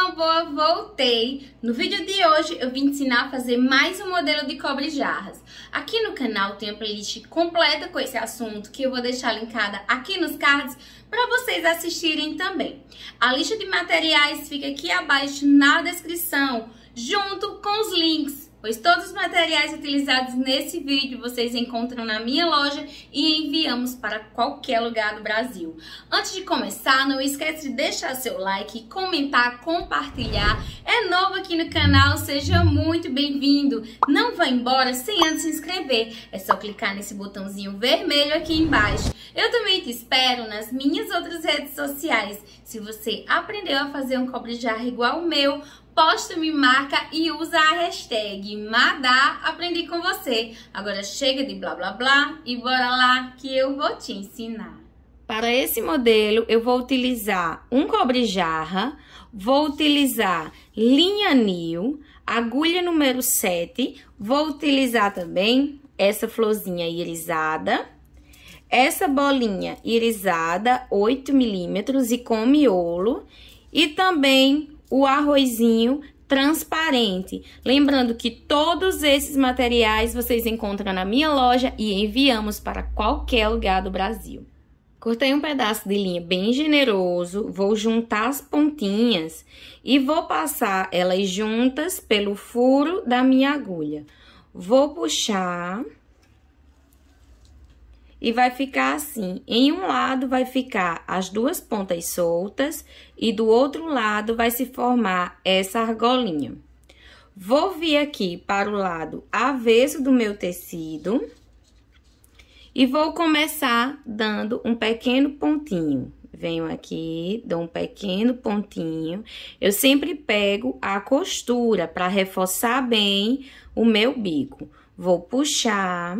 turma boa, voltei! No vídeo de hoje eu vim te ensinar a fazer mais um modelo de cobre jarras. Aqui no canal tem a playlist completa com esse assunto que eu vou deixar linkada aqui nos cards para vocês assistirem também. A lista de materiais fica aqui abaixo na descrição, junto com os links pois todos os materiais utilizados nesse vídeo vocês encontram na minha loja e enviamos para qualquer lugar do Brasil. Antes de começar, não esquece de deixar seu like, comentar, compartilhar. É novo aqui no canal, seja muito bem-vindo. Não vá embora sem antes se inscrever. É só clicar nesse botãozinho vermelho aqui embaixo. Eu também te espero nas minhas outras redes sociais. Se você aprendeu a fazer um cobre de igual o meu, posta, me marca e usa a hashtag Madá Aprendi com você. Agora chega de blá blá blá e bora lá que eu vou te ensinar. Para esse modelo, eu vou utilizar um cobre jarra, vou utilizar linha nil, agulha número 7, vou utilizar também essa florzinha irisada, essa bolinha irisada 8 milímetros e com miolo, e também o arrozinho transparente. Lembrando que todos esses materiais vocês encontram na minha loja e enviamos para qualquer lugar do Brasil. Cortei um pedaço de linha bem generoso, vou juntar as pontinhas e vou passar elas juntas pelo furo da minha agulha. Vou puxar e vai ficar assim. Em um lado vai ficar as duas pontas soltas e do outro lado vai se formar essa argolinha. Vou vir aqui para o lado avesso do meu tecido e vou começar dando um pequeno pontinho. Venho aqui, dou um pequeno pontinho. Eu sempre pego a costura para reforçar bem o meu bico. Vou puxar...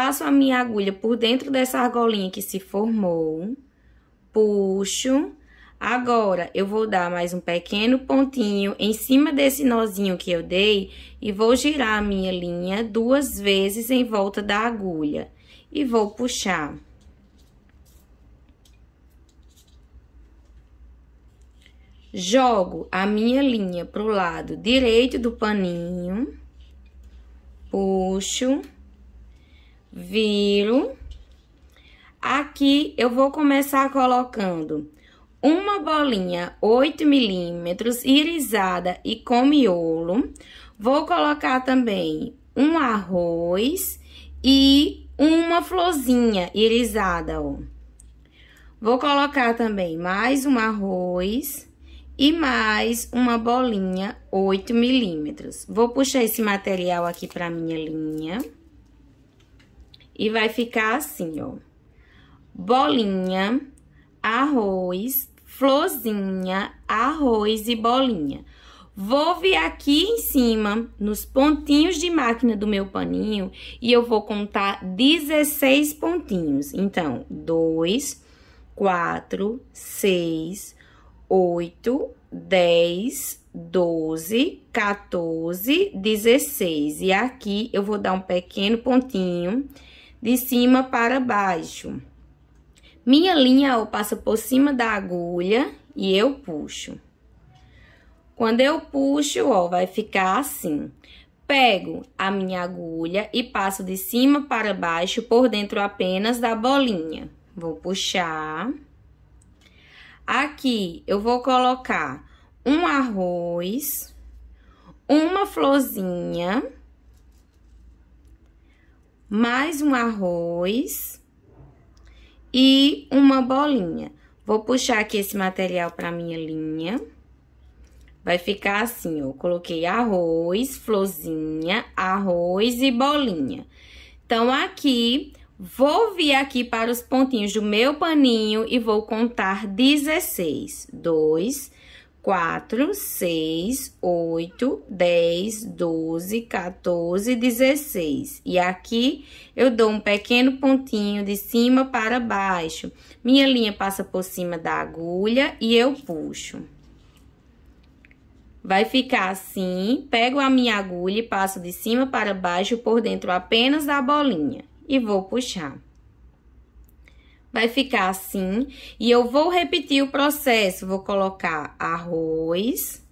Passo a minha agulha por dentro dessa argolinha que se formou. Puxo. Agora, eu vou dar mais um pequeno pontinho em cima desse nozinho que eu dei e vou girar a minha linha duas vezes em volta da agulha. E vou puxar. Jogo a minha linha pro lado direito do paninho. Puxo viro. Aqui eu vou começar colocando uma bolinha 8 milímetros irisada e com miolo. Vou colocar também um arroz e uma florzinha irisada, ó. Vou colocar também mais um arroz e mais uma bolinha 8 milímetros. Vou puxar esse material aqui para minha linha. E vai ficar assim, ó. Bolinha, arroz, florzinha, arroz e bolinha. Vou vir aqui em cima, nos pontinhos de máquina do meu paninho, e eu vou contar 16 pontinhos. Então, 2, 4, 6, 8, 10, 12, 14, 16. E aqui eu vou dar um pequeno pontinho de cima para baixo. Minha linha eu passa por cima da agulha e eu puxo. Quando eu puxo, ó, vai ficar assim. Pego a minha agulha e passo de cima para baixo por dentro apenas da bolinha. Vou puxar. Aqui eu vou colocar um arroz, uma florzinha mais um arroz e uma bolinha. Vou puxar aqui esse material para minha linha. Vai ficar assim, ó. Coloquei arroz, florzinha, arroz e bolinha. Então, aqui, vou vir aqui para os pontinhos do meu paninho e vou contar 16. 2, 4, 6, 8, 10, 12, 14, 16. E aqui eu dou um pequeno pontinho de cima para baixo. Minha linha passa por cima da agulha e eu puxo. Vai ficar assim, pego a minha agulha e passo de cima para baixo por dentro apenas da bolinha. E vou puxar vai ficar assim. E eu vou repetir o processo. Vou colocar arroz,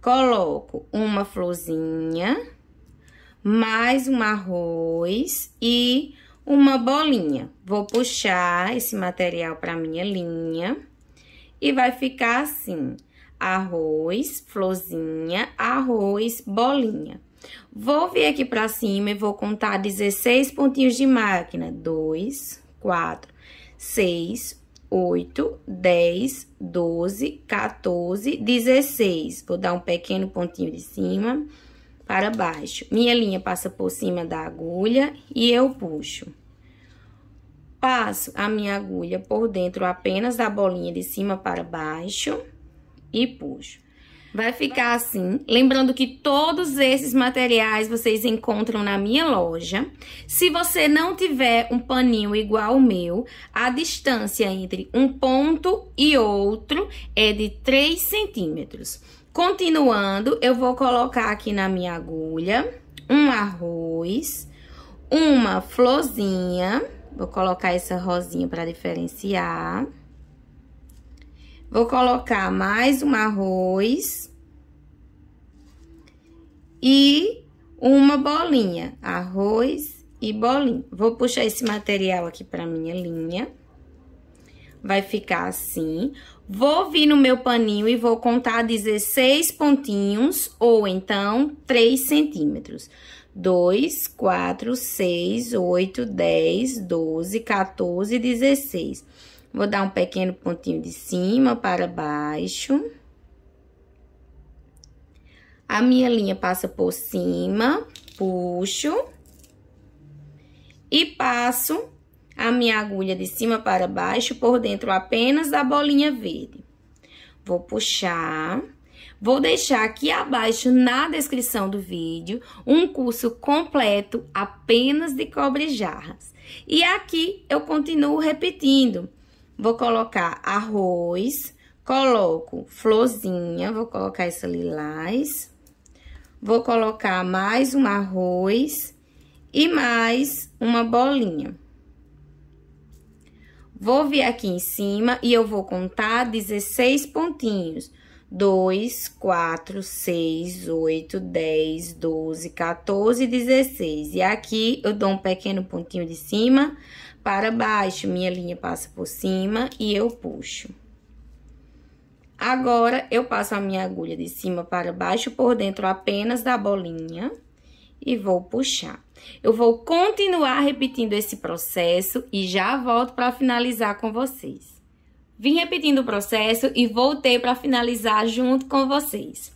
coloco uma florzinha, mais um arroz e uma bolinha. Vou puxar esse material para minha linha e vai ficar assim. Arroz, florzinha, arroz, bolinha. Vou vir aqui para cima e vou contar 16 pontinhos de máquina. 2, 4, 6, 8, 10, 12, 14, 16. Vou dar um pequeno pontinho de cima para baixo. Minha linha passa por cima da agulha e eu puxo. Passo a minha agulha por dentro apenas da bolinha de cima para baixo e puxo. Vai ficar assim. Lembrando que todos esses materiais vocês encontram na minha loja. Se você não tiver um paninho igual o meu, a distância entre um ponto e outro é de 3 centímetros. Continuando, eu vou colocar aqui na minha agulha um arroz, uma florzinha. Vou colocar essa rosinha para diferenciar. Vou colocar mais um arroz. E uma bolinha. Arroz e bolinha. Vou puxar esse material aqui pra minha linha. Vai ficar assim. Vou vir no meu paninho e vou contar 16 pontinhos ou então 3 centímetros. 2, 4, 6, 8, 10, 12, 14, 16. Vou dar um pequeno pontinho de cima para baixo. A minha linha passa por cima, puxo. E passo a minha agulha de cima para baixo por dentro apenas da bolinha verde. Vou puxar. Vou deixar aqui abaixo na descrição do vídeo um curso completo apenas de cobre jarras. E aqui eu continuo repetindo vou colocar arroz, coloco florzinha, vou colocar essa lilás, vou colocar mais um arroz e mais uma bolinha. Vou vir aqui em cima e eu vou contar 16 pontinhos. 2, 4, 6, 8, 10, 12, 14, 16. E aqui eu dou um pequeno pontinho de cima para baixo, minha linha passa por cima e eu puxo. Agora, eu passo a minha agulha de cima para baixo por dentro apenas da bolinha e vou puxar. Eu vou continuar repetindo esse processo e já volto para finalizar com vocês. Vim repetindo o processo e voltei para finalizar junto com vocês.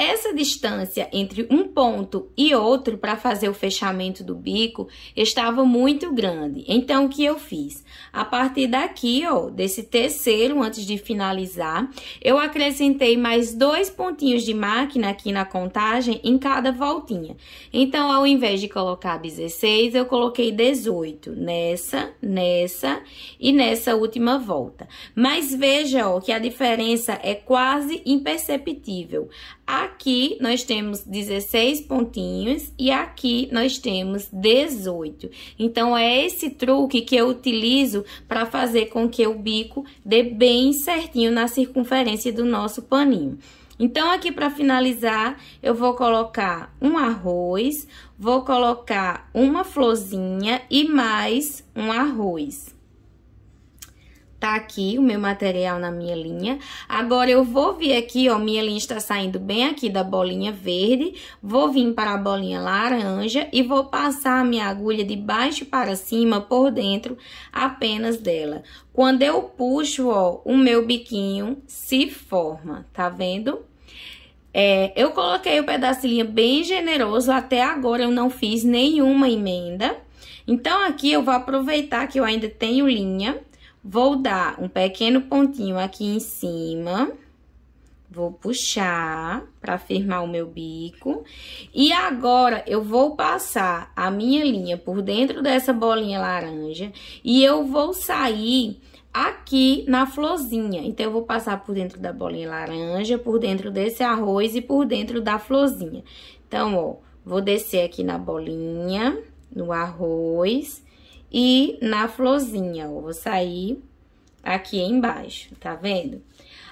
Essa distância entre um ponto e outro para fazer o fechamento do bico estava muito grande. Então, o que eu fiz? A partir daqui, ó, desse terceiro, antes de finalizar, eu acrescentei mais dois pontinhos de máquina aqui na contagem em cada voltinha. Então, ao invés de colocar 16, eu coloquei 18 nessa, nessa e nessa última volta. Mas veja, ó, que a diferença é quase imperceptível. A Aqui nós temos 16 pontinhos e aqui nós temos 18. Então, é esse truque que eu utilizo para fazer com que o bico dê bem certinho na circunferência do nosso paninho. Então, aqui para finalizar, eu vou colocar um arroz, vou colocar uma florzinha e mais um arroz. Tá aqui o meu material na minha linha. Agora eu vou vir aqui, ó, minha linha está saindo bem aqui da bolinha verde. Vou vir para a bolinha laranja e vou passar a minha agulha de baixo para cima por dentro apenas dela. Quando eu puxo, ó, o meu biquinho se forma, tá vendo? É, eu coloquei o pedacinho bem generoso, até agora eu não fiz nenhuma emenda. Então, aqui eu vou aproveitar que eu ainda tenho linha Vou dar um pequeno pontinho aqui em cima. Vou puxar para firmar o meu bico. E agora, eu vou passar a minha linha por dentro dessa bolinha laranja. E eu vou sair aqui na florzinha. Então, eu vou passar por dentro da bolinha laranja, por dentro desse arroz e por dentro da florzinha. Então, ó, vou descer aqui na bolinha, no arroz e na florzinha, ó. Vou sair aqui embaixo, tá vendo?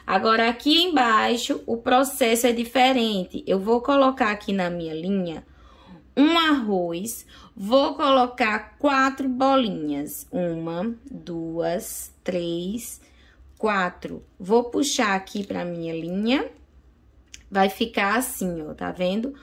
Agora, aqui embaixo, o processo é diferente. Eu vou colocar aqui na minha linha um arroz, vou colocar quatro bolinhas. Uma, duas, três, quatro. Vou puxar aqui pra minha linha. Vai ficar assim, ó, tá vendo?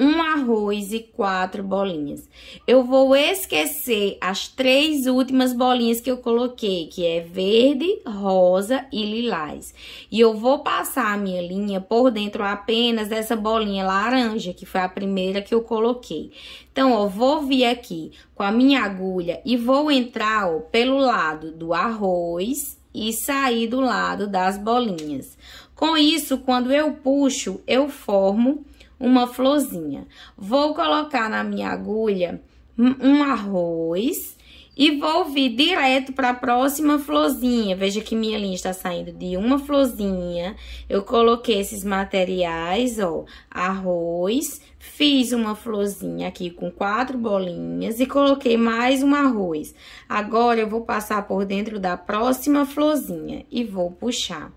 um arroz e quatro bolinhas. Eu vou esquecer as três últimas bolinhas que eu coloquei, que é verde, rosa e lilás. E eu vou passar a minha linha por dentro apenas dessa bolinha laranja, que foi a primeira que eu coloquei. Então, eu vou vir aqui com a minha agulha e vou entrar, ó, pelo lado do arroz e sair do lado das bolinhas. Com isso, quando eu puxo, eu formo uma florzinha. Vou colocar na minha agulha um arroz e vou vir direto para a próxima florzinha. Veja que minha linha está saindo de uma florzinha. Eu coloquei esses materiais, ó, arroz, fiz uma florzinha aqui com quatro bolinhas e coloquei mais um arroz. Agora, eu vou passar por dentro da próxima florzinha e vou puxar.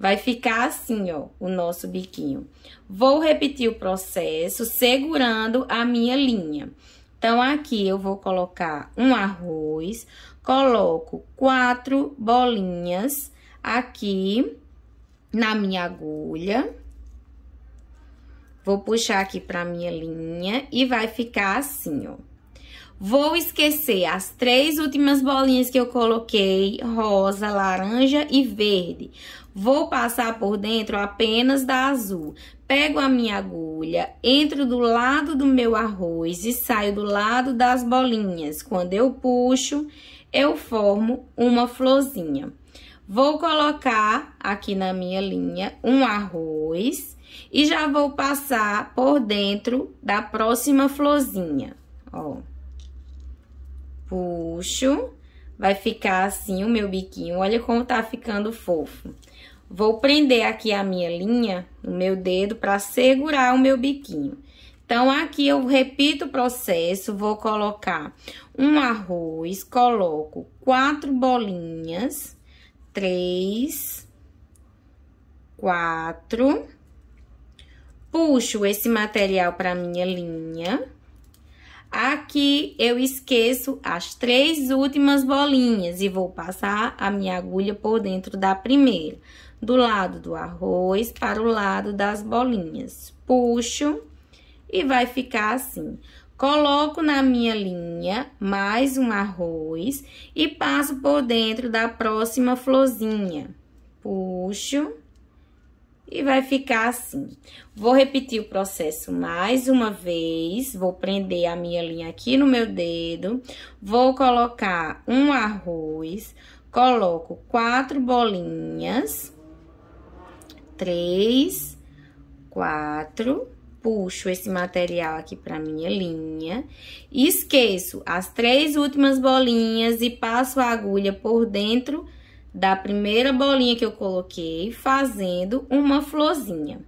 Vai ficar assim, ó, o nosso biquinho. Vou repetir o processo segurando a minha linha. Então, aqui eu vou colocar um arroz, coloco quatro bolinhas aqui na minha agulha. Vou puxar aqui pra minha linha e vai ficar assim, ó. Vou esquecer as três últimas bolinhas que eu coloquei, rosa, laranja e verde. Vou passar por dentro apenas da azul. Pego a minha agulha, entro do lado do meu arroz e saio do lado das bolinhas. Quando eu puxo, eu formo uma florzinha. Vou colocar aqui na minha linha um arroz e já vou passar por dentro da próxima florzinha, ó. Puxo. Vai ficar assim o meu biquinho. Olha como tá ficando fofo. Vou prender aqui a minha linha o meu dedo para segurar o meu biquinho. Então, aqui eu repito o processo, vou colocar um arroz, coloco quatro bolinhas, três, quatro, puxo esse material para minha linha, Aqui eu esqueço as três últimas bolinhas e vou passar a minha agulha por dentro da primeira. Do lado do arroz para o lado das bolinhas. Puxo e vai ficar assim. Coloco na minha linha mais um arroz e passo por dentro da próxima florzinha. Puxo e vai ficar assim. Vou repetir o processo mais uma vez, vou prender a minha linha aqui no meu dedo, vou colocar um arroz, coloco quatro bolinhas, três, quatro, puxo esse material aqui para minha linha, esqueço as três últimas bolinhas e passo a agulha por dentro da primeira bolinha que eu coloquei, fazendo uma florzinha.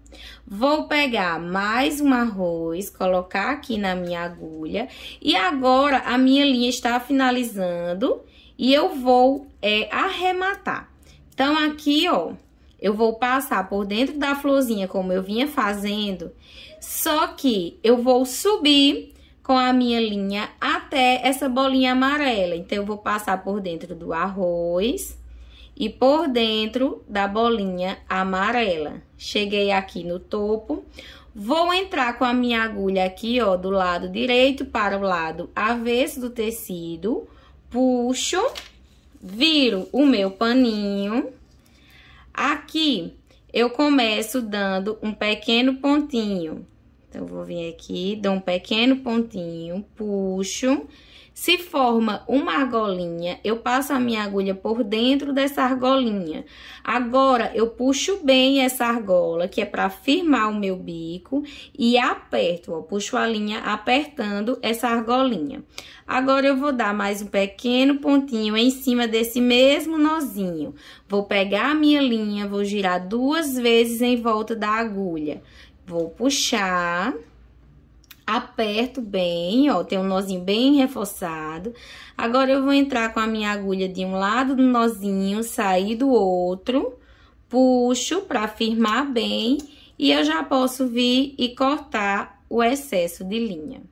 Vou pegar mais um arroz, colocar aqui na minha agulha. E agora, a minha linha está finalizando e eu vou é, arrematar. Então, aqui, ó, eu vou passar por dentro da florzinha, como eu vinha fazendo. Só que eu vou subir com a minha linha até essa bolinha amarela. Então, eu vou passar por dentro do arroz e por dentro da bolinha amarela. Cheguei aqui no topo, vou entrar com a minha agulha aqui, ó, do lado direito para o lado avesso do tecido, puxo, viro o meu paninho. Aqui eu começo dando um pequeno pontinho. Então, vou vir aqui, dou um pequeno pontinho, puxo se forma uma argolinha, eu passo a minha agulha por dentro dessa argolinha. Agora, eu puxo bem essa argola, que é para firmar o meu bico, e aperto, ó, puxo a linha apertando essa argolinha. Agora, eu vou dar mais um pequeno pontinho em cima desse mesmo nozinho. Vou pegar a minha linha, vou girar duas vezes em volta da agulha. Vou puxar aperto bem, ó, tem um nozinho bem reforçado. Agora, eu vou entrar com a minha agulha de um lado do nozinho, sair do outro, puxo pra firmar bem e eu já posso vir e cortar o excesso de linha.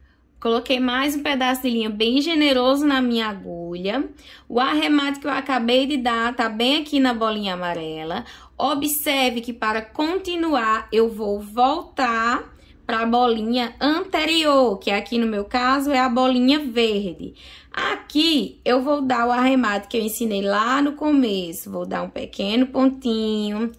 Coloquei mais um pedaço de linha bem generoso na minha agulha. O arremate que eu acabei de dar tá bem aqui na bolinha amarela. Observe que para continuar eu vou voltar para a bolinha anterior, que é aqui no meu caso é a bolinha verde. Aqui eu vou dar o arremate que eu ensinei lá no começo, vou dar um pequeno pontinho,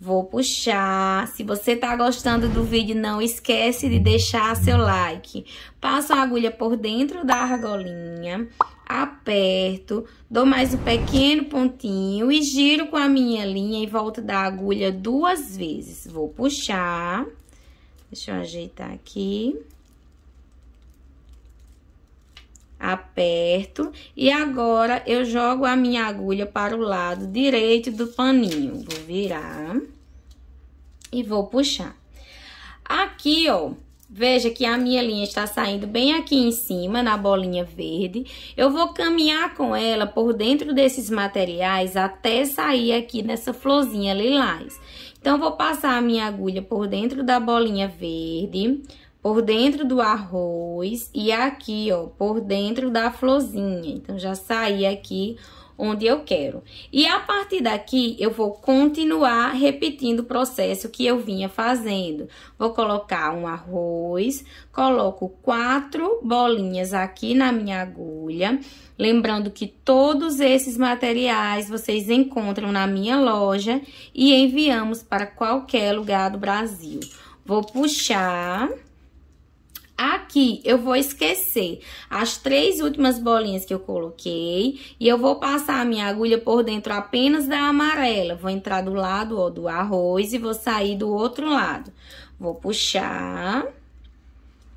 vou puxar. Se você tá gostando do vídeo, não esquece de deixar seu like. Passo a agulha por dentro da argolinha, aperto, dou mais um pequeno pontinho e giro com a minha linha em volta da agulha duas vezes. Vou puxar. Deixa eu ajeitar aqui. Aperto. E agora, eu jogo a minha agulha para o lado direito do paninho. Vou virar. E vou puxar. Aqui, ó. Veja que a minha linha está saindo bem aqui em cima, na bolinha verde. Eu vou caminhar com ela por dentro desses materiais até sair aqui nessa florzinha lilás. Então, vou passar a minha agulha por dentro da bolinha verde, por dentro do arroz e aqui, ó, por dentro da florzinha. Então, já saí aqui onde eu quero. E a partir daqui, eu vou continuar repetindo o processo que eu vinha fazendo. Vou colocar um arroz, coloco quatro bolinhas aqui na minha agulha. Lembrando que todos esses materiais vocês encontram na minha loja e enviamos para qualquer lugar do Brasil. Vou puxar... Aqui eu vou esquecer as três últimas bolinhas que eu coloquei e eu vou passar a minha agulha por dentro apenas da amarela. Vou entrar do lado ó, do arroz e vou sair do outro lado. Vou puxar,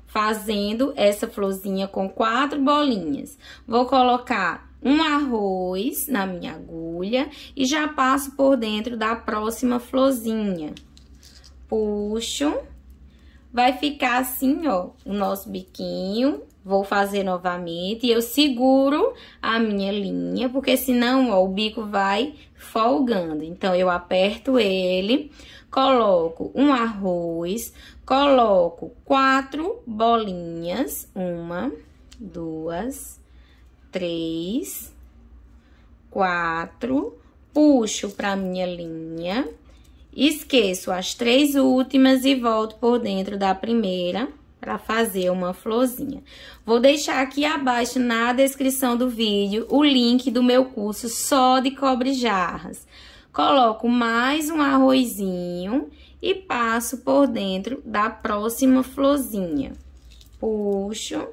fazendo essa florzinha com quatro bolinhas. Vou colocar um arroz na minha agulha e já passo por dentro da próxima florzinha. Puxo Vai ficar assim, ó, o nosso biquinho. Vou fazer novamente e eu seguro a minha linha, porque senão, ó, o bico vai folgando. Então, eu aperto ele, coloco um arroz, coloco quatro bolinhas. Uma, duas, três, quatro. Puxo pra minha linha Esqueço as três últimas e volto por dentro da primeira para fazer uma florzinha. Vou deixar aqui abaixo na descrição do vídeo o link do meu curso só de cobre jarras. Coloco mais um arrozinho e passo por dentro da próxima florzinha. Puxo,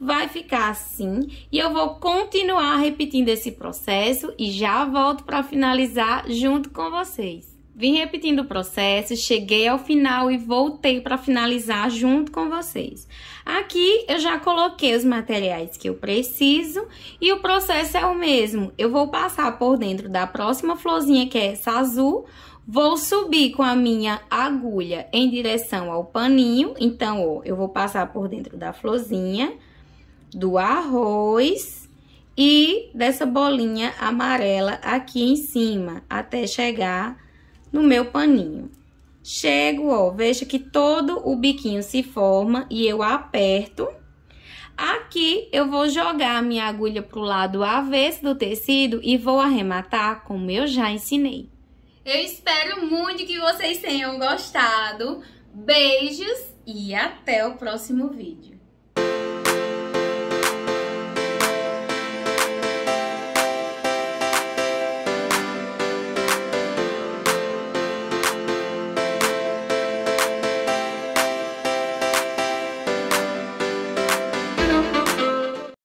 vai ficar assim e eu vou continuar repetindo esse processo e já volto para finalizar junto com vocês. Vim repetindo o processo, cheguei ao final e voltei para finalizar junto com vocês. Aqui eu já coloquei os materiais que eu preciso e o processo é o mesmo. Eu vou passar por dentro da próxima florzinha, que é essa azul, Vou subir com a minha agulha em direção ao paninho. Então, ó, eu vou passar por dentro da florzinha, do arroz e dessa bolinha amarela aqui em cima, até chegar no meu paninho. Chego, ó, veja que todo o biquinho se forma e eu aperto. Aqui eu vou jogar minha agulha pro lado avesso do tecido e vou arrematar como eu já ensinei. Eu espero muito que vocês tenham gostado. Beijos e até o próximo vídeo.